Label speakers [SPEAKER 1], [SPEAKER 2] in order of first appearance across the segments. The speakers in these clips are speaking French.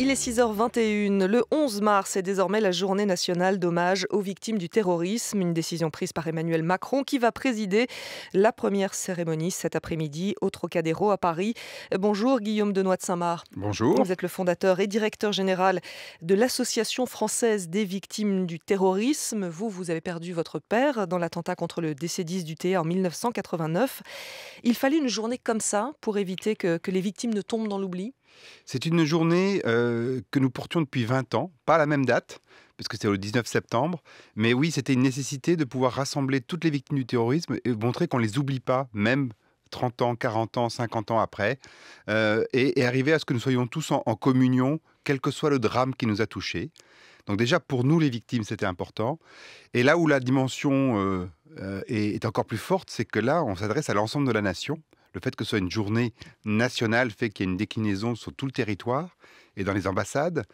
[SPEAKER 1] Il est 6h21. Le 11 mars est désormais la journée nationale d'hommage aux victimes du terrorisme, une décision prise par Emmanuel Macron qui va présider la première cérémonie cet après-midi au Trocadéro à Paris. Bonjour Guillaume Denoy de Saint-Marc. Bonjour. Vous êtes le fondateur et directeur général de l'Association française des victimes du terrorisme. Vous, vous avez perdu votre père dans l'attentat contre le DC-10 du thé en 1989. Il fallait une journée comme ça pour éviter que les victimes ne tombent dans l'oubli
[SPEAKER 2] c'est une journée euh, que nous portions depuis 20 ans, pas à la même date, puisque que c'était le 19 septembre. Mais oui, c'était une nécessité de pouvoir rassembler toutes les victimes du terrorisme et montrer qu'on ne les oublie pas, même 30 ans, 40 ans, 50 ans après, euh, et, arriver à ce que nous soyons tous en, communion, quel que soit le drame qui nous a touchés. Donc déjà, pour nous, les victimes, c'était important. Et là où la dimension euh, est encore plus forte, c'est que là, on s'adresse à l'ensemble de la nation le fait que ce soit une journée nationale fait qu'il y a une déclinaison sur tout le territoire et dans les ambassades,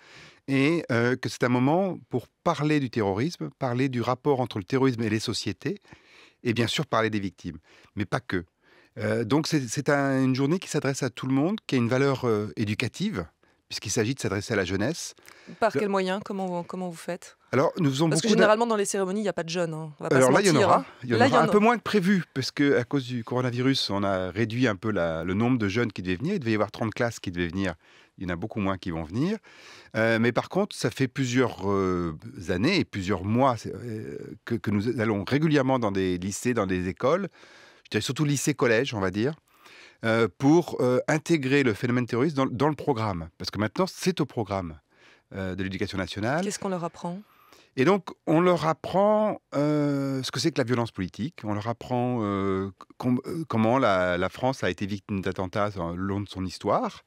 [SPEAKER 2] et euh, que c'est un moment pour parler du terrorisme, parler du rapport entre le terrorisme et les sociétés, et bien sûr parler des victimes, mais pas que. Euh, donc c'est une journée qui s'adresse à tout le monde, qui a une valeur euh, éducative, puisqu'il s'agit de s'adresser à la jeunesse. Par quels
[SPEAKER 1] moyens comment, comment vous faites
[SPEAKER 2] alors, nous parce que généralement,
[SPEAKER 1] dans les cérémonies, il n'y a pas de jeunes. Hein. alors là, il y en hein. aura. Il y en un peu moins
[SPEAKER 2] que prévu, parce qu'à cause du coronavirus, on a réduit un peu le nombre de jeunes qui devaient venir. Il devait y avoir 30 classes qui devaient venir. Il y en a beaucoup moins qui vont venir. Euh, mais par contre, ça fait plusieurs euh, années et plusieurs mois euh, que, que, nous allons régulièrement dans des lycées, dans des écoles. Je dirais surtout lycée-collège, on va dire. Euh, pour euh, intégrer le phénomène terroriste dans, le programme. Parce que maintenant, c'est au programme euh, de l'éducation nationale. Qu'est-ce qu'on leur apprend et donc, on leur apprend ce que c'est que la violence politique, on leur apprend comment la, France a été victime d'attentats au long de son histoire.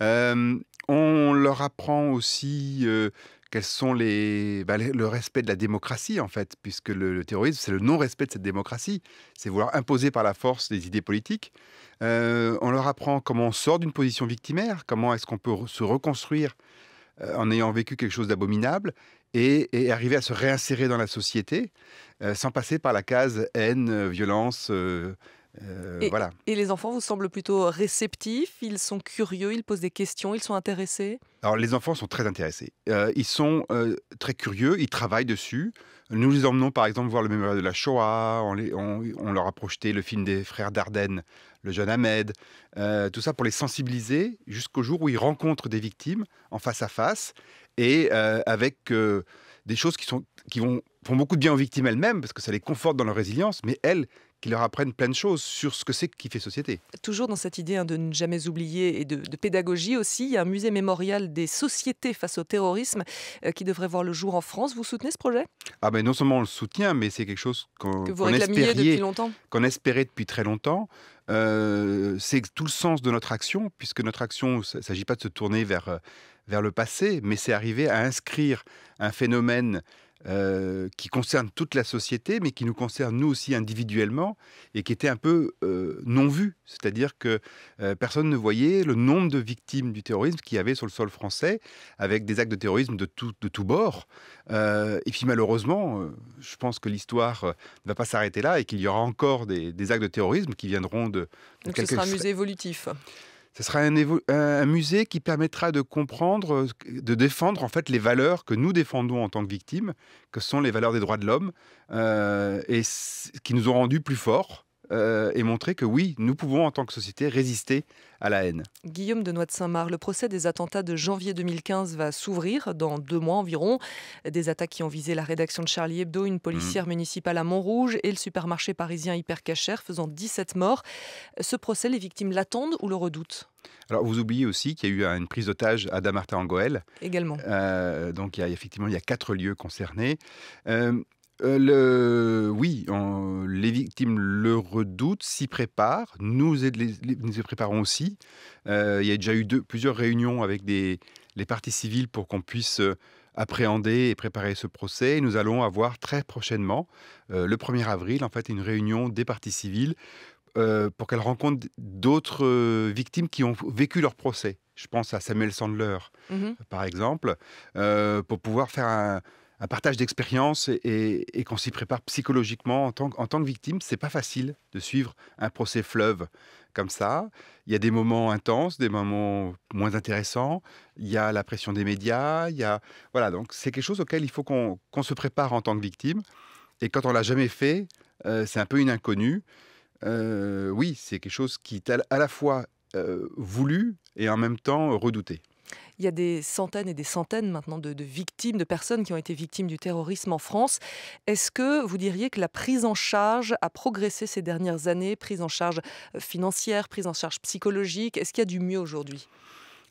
[SPEAKER 2] on leur apprend aussi quels sont bah, les, le respect de la démocratie, en fait, puisque le, terrorisme, c'est le non-respect de cette démocratie. C'est vouloir imposer par la force des idées politiques. Euh, on leur apprend comment on sort d'une position victimaire, comment est-ce qu'on peut se reconstruire euh, en ayant vécu quelque chose d'abominable et, et, arriver à se réinsérer dans la société euh, sans passer par la case haine, violence, euh, et, voilà. et
[SPEAKER 1] les enfants vous semblent plutôt réceptifs, ils sont curieux, ils posent des questions, ils sont intéressés
[SPEAKER 2] Alors les enfants sont très intéressés. Euh, ils sont euh, très curieux, ils travaillent dessus. Nous les emmenons par exemple voir le mémorial de la Shoah, on, leur a projeté le film des frères Dardenne, le jeune Ahmed, tout ça pour les sensibiliser jusqu'au jour où ils rencontrent des victimes en face à face et avec des choses qui, sont, qui vont, font beaucoup de bien aux victimes elles-mêmes parce que ça les conforte dans leur résilience, mais elles, qui leur apprennent plein de choses sur ce que c'est qui fait société.
[SPEAKER 1] Toujours dans cette idée hein, de ne jamais oublier et de, pédagogie aussi, il y a un musée mémorial des sociétés face au terrorisme euh, qui devrait voir le jour en France. Vous soutenez ce projet
[SPEAKER 2] Ah ben non seulement on le soutient, mais c'est quelque chose qu'on que espérait depuis qu'on espérait depuis très longtemps. Euh, c'est tout le sens de notre action, puisque notre action, il ne s'agit pas de se tourner vers, euh, vers le passé, mais c'est arriver à inscrire un phénomène euh, qui concerne toute la société, mais qui nous concerne nous aussi individuellement, et qui était un peu euh, non vu. C'est-à-dire que euh, personne ne voyait le nombre de victimes du terrorisme qu'il y avait sur le sol français, avec des actes de terrorisme de tous de tout bord. et puis malheureusement, je pense que l'histoire ne va pas s'arrêter là, et qu'il y aura encore des, actes de terrorisme qui viendront de... de Donc ce sera un musée évolutif ce sera un, musée qui permettra de comprendre, euh, de défendre en fait les valeurs que nous défendons en tant que victimes, que sont les valeurs des droits de l'homme, euh, et qui nous ont rendus plus forts euh, et montrer que oui, nous pouvons en tant que société résister à la haine.
[SPEAKER 1] Guillaume de Noix de Saint-Marc, le procès des attentats de janvier 2015 va s'ouvrir dans deux mois environ. Des attaques qui ont visé la rédaction de Charlie Hebdo, une policière mhm. municipale à Montrouge et le supermarché parisien Hypercacher faisant 17 morts. Ce procès, les victimes l'attendent ou le redoutent
[SPEAKER 2] alors, vous oubliez aussi qu'il y a eu une prise d'otage à Damartin-Angoël. Également. Euh, donc, il y effectivement, il y a quatre lieux concernés. Euh, euh, le... Oui, les victimes le redoutent, s'y préparent. Nous, nous préparons aussi. Euh, il y a déjà eu plusieurs réunions avec les parties civiles pour qu'on puisse euh, appréhender et préparer ce procès. nous allons avoir très prochainement, le 1er avril, en fait, une réunion des parties civiles pour qu'elles rencontrent d'autres victimes qui ont vécu leur procès. Je pense à Samuel Sandler, mmh par exemple, pour pouvoir faire un un partage d'expérience et, qu'on s'y prépare psychologiquement en tant, en tant que victime. C'est pas facile de suivre un procès fleuve comme ça. Il y a des moments intenses, des moments moins intéressants. Il y a la pression des médias. Il y a voilà donc c'est quelque chose auquel il faut qu'on se prépare en tant que victime. Et quand on l'a jamais fait, euh, c'est un peu une inconnue. Euh, oui, c'est quelque chose qui est à la fois euh, voulu et en même temps redouté.
[SPEAKER 1] Il y a des centaines et des centaines maintenant de, victimes, de personnes qui ont été victimes du terrorisme en France. Est-ce que vous diriez que la prise en charge a progressé ces dernières années Prise en charge euh, financière, prise en charge psychologique Est-ce qu'il y a du mieux aujourd'hui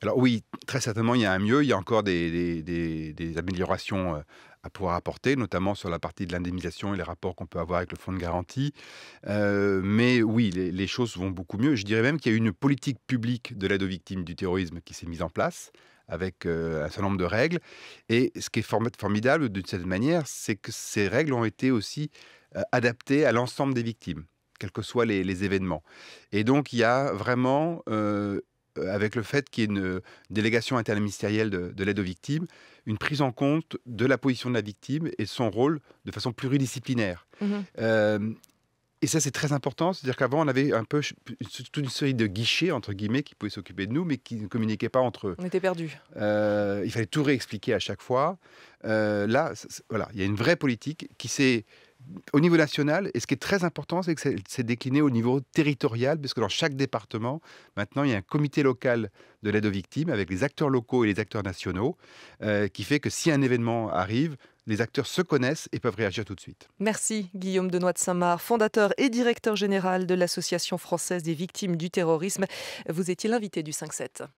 [SPEAKER 2] alors oui, très certainement, il y a un mieux, il y a encore des, des améliorations euh, à pouvoir apporter, notamment sur la partie de l'indemnisation et les rapports qu'on peut avoir avec le fonds de garantie. Euh, mais oui, les, choses vont beaucoup mieux. Je dirais même qu'il y a une politique publique de l'aide aux victimes du terrorisme qui s'est mise en place avec euh, un certain nombre de règles. Et ce qui est formidable d'une certaine manière, c'est que ces règles ont été aussi euh, adaptées à l'ensemble des victimes quels que soient les, événements. Et donc, il y a vraiment euh, euh, avec le fait qu'il y ait une euh, délégation interministérielle de, l'aide aux victimes, une prise en compte de la position de la victime et de son rôle de façon pluridisciplinaire. Mhm. Euh, et ça, c'est très important. C'est-à-dire qu'avant, on avait un peu toute une série de guichets, entre guillemets, qui pouvaient s'occuper de nous, mais qui ne communiquaient pas entre eux. On était perdus. il fallait tout réexpliquer à chaque fois. là, voilà, il y a une vraie politique qui s'est au niveau national, et ce qui est très important, c'est que c'est décliné au niveau territorial, puisque dans chaque département, maintenant, il y a un comité local de l'aide aux victimes avec les acteurs locaux et les acteurs nationaux, euh, qui fait que si un événement arrive, les acteurs se connaissent et peuvent réagir tout de suite.
[SPEAKER 1] Merci Guillaume Denoy de Saint-Marc, fondateur et directeur général de l'Association française des victimes du terrorisme. Vous étiez l'invité du 5-7.